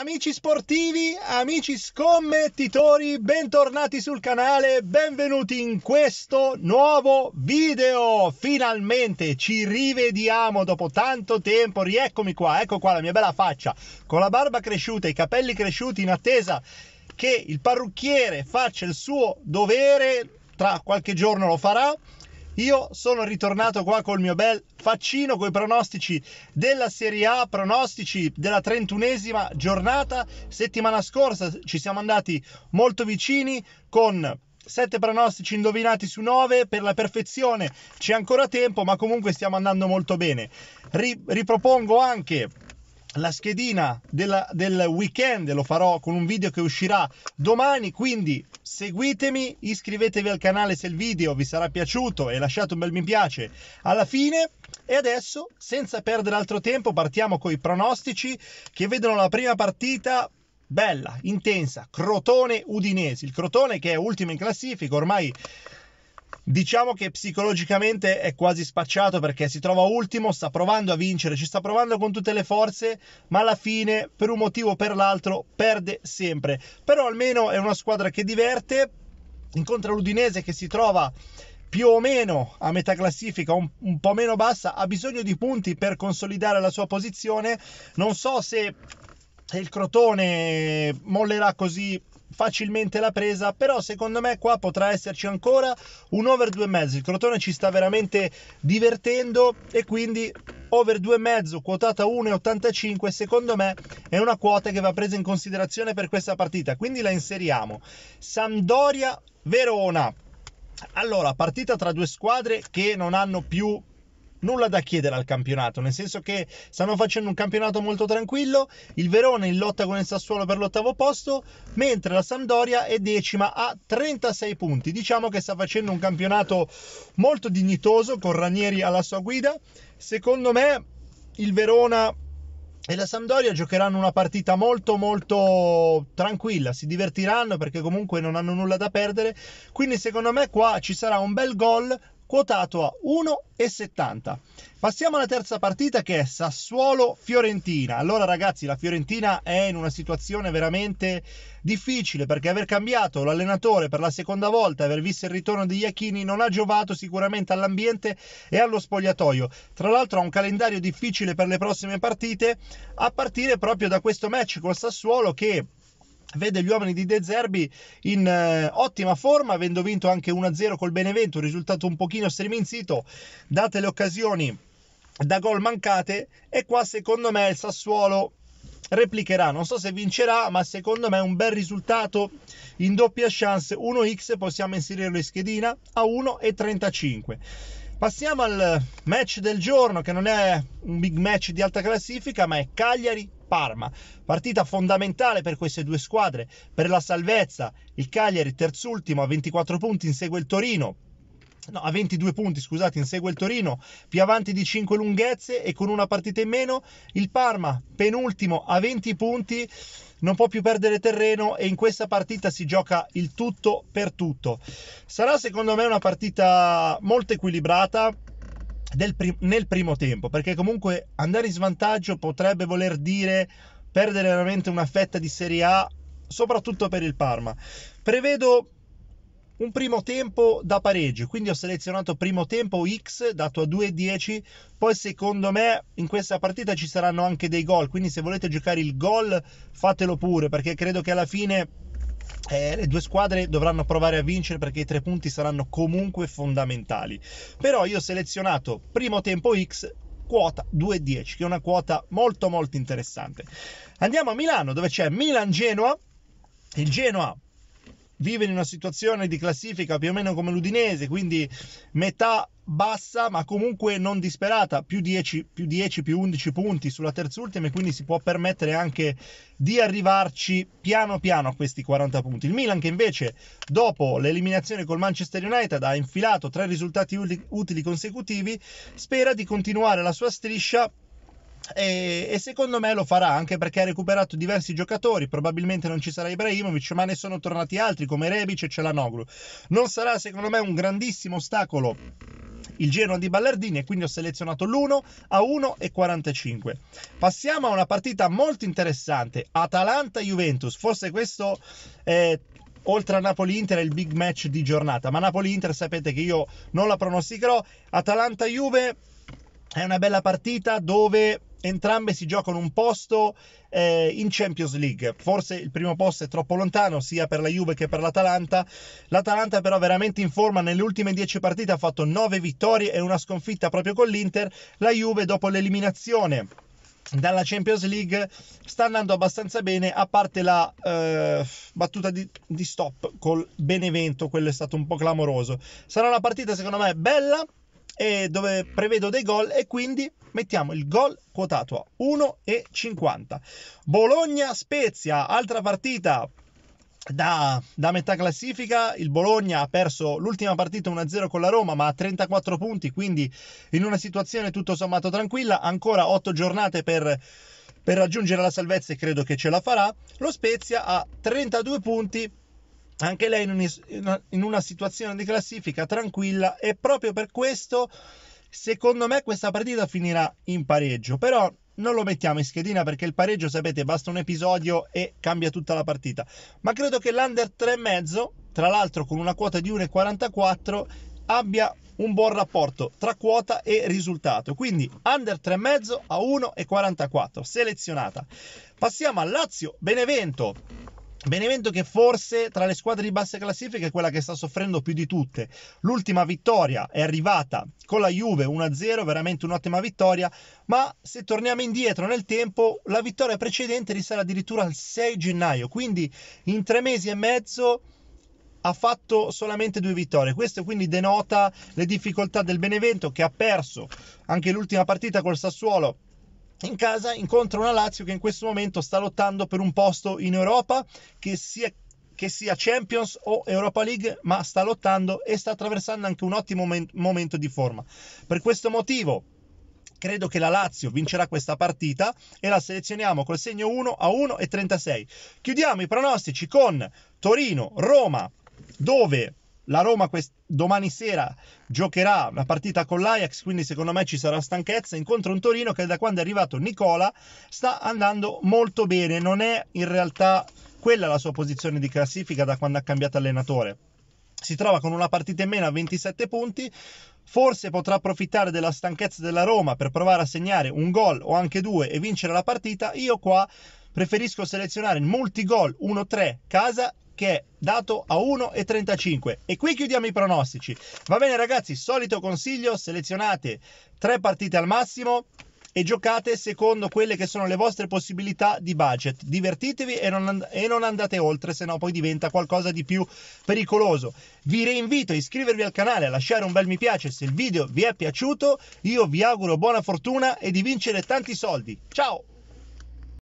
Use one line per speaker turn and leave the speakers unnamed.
Amici sportivi, amici scommettitori, bentornati sul canale, benvenuti in questo nuovo video. Finalmente ci rivediamo dopo tanto tempo, rieccomi qua, ecco qua la mia bella faccia, con la barba cresciuta, i capelli cresciuti in attesa che il parrucchiere faccia il suo dovere, tra qualche giorno lo farà io sono ritornato qua col mio bel faccino con i pronostici della Serie A, pronostici della trentunesima giornata. Settimana scorsa ci siamo andati molto vicini con sette pronostici indovinati su 9, per la perfezione c'è ancora tempo, ma comunque stiamo andando molto bene. Ri- ripropongo anche la schedina della, del weekend lo farò con un video che uscirà domani quindi seguitemi iscrivetevi al canale se il video vi sarà piaciuto e lasciate un bel mi piace alla fine e adesso senza perdere altro tempo partiamo con i pronostici che vedono la prima partita bella intensa Crotone Udinese il Crotone che è ultimo in classifica ormai Diciamo che psicologicamente è quasi spacciato perché si trova ultimo, sta provando a vincere, ci sta provando con tutte le forze, ma alla fine, per un motivo o per l'altro, perde sempre. Però almeno è una squadra che diverte, incontra l'Udinese che si trova più o meno a metà classifica, un, un, po' meno bassa, ha bisogno di punti per consolidare la sua posizione. Non so se il Crotone mollerà così facilmente la presa, però secondo me qua potrà esserci ancora un over 2,5. Il Crotone ci sta veramente divertendo e quindi over 2,5 quotata 1,85 secondo me è una quota che va presa in considerazione per questa partita, quindi la inseriamo. Sampdoria Verona. Allora, partita tra due squadre che non hanno più nulla da chiedere al campionato, nel senso che stanno facendo un campionato molto tranquillo, il Verona in lotta con il Sassuolo per l'ottavo posto, mentre la Sampdoria è decima a 36 punti. Diciamo che sta facendo un campionato molto dignitoso con Ranieri alla sua guida. Secondo me il Verona e la Sampdoria giocheranno una partita molto molto tranquilla, si divertiranno perché comunque non hanno nulla da perdere, quindi secondo me qua ci sarà un bel gol quotato a 1,70. Passiamo alla terza partita che è Sassuolo-Fiorentina. Allora ragazzi, la Fiorentina è in una situazione veramente difficile perché aver cambiato l'allenatore per la seconda volta, aver visto il ritorno di Iachini non ha giovato sicuramente all'ambiente e allo spogliatoio. Tra l'altro ha un calendario difficile per le prossime partite, a partire proprio da questo match col Sassuolo che vede gli uomini di De Zerbi in eh, ottima forma, avendo vinto anche 1-0 col Benevento, un risultato un pochino striminzito, date le occasioni da gol mancate e qua secondo me il Sassuolo replicherà, non so se vincerà, ma secondo me è un bel risultato in doppia chance 1x possiamo inserirlo in schedina a 1,35. Passiamo al match del giorno che non è un big match di alta classifica, ma è Cagliari Parma. Partita fondamentale per queste due squadre, per la salvezza. Il Cagliari terzultimo a 24 punti insegue il Torino, No, a 22 punti, scusate, insegue il Torino, più avanti di 5 lunghezze e con una partita in meno, il Parma, penultimo a 20 punti, non può più perdere terreno e in questa partita si gioca il tutto per tutto. Sarà secondo me una partita molto equilibrata, prim- nel primo tempo, perché comunque andare in svantaggio potrebbe voler dire perdere veramente una fetta di Serie A, soprattutto per il Parma. Prevedo un primo tempo da pareggio, quindi ho selezionato primo tempo X dato a 2,10, poi secondo me in questa partita ci saranno anche dei gol, quindi se volete giocare il gol fatelo pure perché credo che alla fine eh, le due squadre dovranno provare a vincere perché i tre punti saranno comunque fondamentali. Però io ho selezionato primo tempo X, quota 2-10, che è una quota molto molto interessante. Andiamo a Milano dove c'è Milan-Genoa. Il Genoa vive in una situazione di classifica più o meno come l'Udinese, quindi metà bassa ma comunque non disperata, più 10, più, 10, più 11 punti sulla terz'ultima e quindi si può permettere anche di arrivarci piano piano a questi 40 punti. Il Milan che invece dopo l'eliminazione col Manchester United ha infilato tre risultati utili consecutivi, spera di continuare la sua striscia e, e, secondo me lo farà anche perché ha recuperato diversi giocatori, probabilmente non ci sarà Ibrahimovic, ma ne sono tornati altri come Rebic e Celanoglu. Non sarà secondo me un grandissimo ostacolo il Genoa di Ballardini e quindi ho selezionato l'1 a 1,45. Passiamo a una partita molto interessante, Atalanta-Juventus, forse questo è oltre a Napoli-Inter è il big match di giornata, ma Napoli-Inter sapete che io non la pronosticherò, Atalanta-Juve è una bella partita dove entrambe si giocano un posto eh, in Champions League. Forse il primo posto è troppo lontano sia per la Juve che per l'Atalanta. L'Atalanta però veramente in forma nelle ultime 10 partite ha fatto 9 vittorie e una sconfitta proprio con l'Inter. La Juve dopo l'eliminazione dalla Champions League sta andando abbastanza bene a parte la eh, battuta di, di stop col Benevento quello è stato un po' clamoroso sarà una partita secondo me bella e dove prevedo dei gol e quindi mettiamo il gol quotato a 1,50. Bologna-Spezia, altra partita da, da, metà classifica il Bologna ha perso l'ultima partita 1-0 con la Roma ma ha 34 punti quindi in una situazione tutto sommato tranquilla ancora 8 giornate per, per raggiungere la salvezza e credo che ce la farà lo Spezia ha 32 punti anche lei in una situazione di classifica tranquilla e proprio per questo secondo me questa partita finirà in pareggio però non lo mettiamo in schedina perché il pareggio sapete basta un episodio e cambia tutta la partita ma credo che l'under 3,5 tra l'altro con una quota di 1,44 abbia un buon rapporto tra quota e risultato quindi under 3,5 a 1,44 selezionata passiamo a Lazio Benevento Benevento che forse tra le squadre di bassa classifica è quella che sta soffrendo più di tutte. L'ultima vittoria è arrivata con la Juve 1-0, veramente un'ottima vittoria, ma se torniamo indietro nel tempo, la vittoria precedente risale addirittura al 6 gennaio, quindi in tre mesi e mezzo ha fatto solamente due vittorie. Questo quindi denota le difficoltà del Benevento che ha perso anche l'ultima partita col Sassuolo in casa incontra una Lazio che in questo momento sta lottando per un posto in Europa, che sia, che sia Champions o Europa League, ma sta lottando e sta attraversando anche un ottimo moment, momento di forma. Per questo motivo credo che la Lazio vincerà questa partita e la selezioniamo col segno 1 a 1 e 36. Chiudiamo i pronostici con Torino, Roma, dove la Roma quest- domani sera giocherà la partita con l'Ajax, quindi secondo me ci sarà stanchezza. Incontra un Torino che da quando è arrivato Nicola sta andando molto bene, non è in realtà quella la sua posizione di classifica da quando ha cambiato allenatore. Si trova con una partita in meno a 27 punti, forse potrà approfittare della stanchezza della Roma per provare a segnare un gol o anche due e vincere la partita. Io qua preferisco selezionare multi gol 1-3 casa che è dato a 1,35. E qui chiudiamo i pronostici. Va bene ragazzi, solito consiglio, selezionate tre partite al massimo e giocate secondo quelle che sono le vostre possibilità di budget. Divertitevi e non, and- e non andate oltre, se no poi diventa qualcosa di più pericoloso. Vi reinvito a iscrivervi al canale, a lasciare un bel mi piace se il video vi è piaciuto. Io vi auguro buona fortuna e di vincere tanti soldi. Ciao!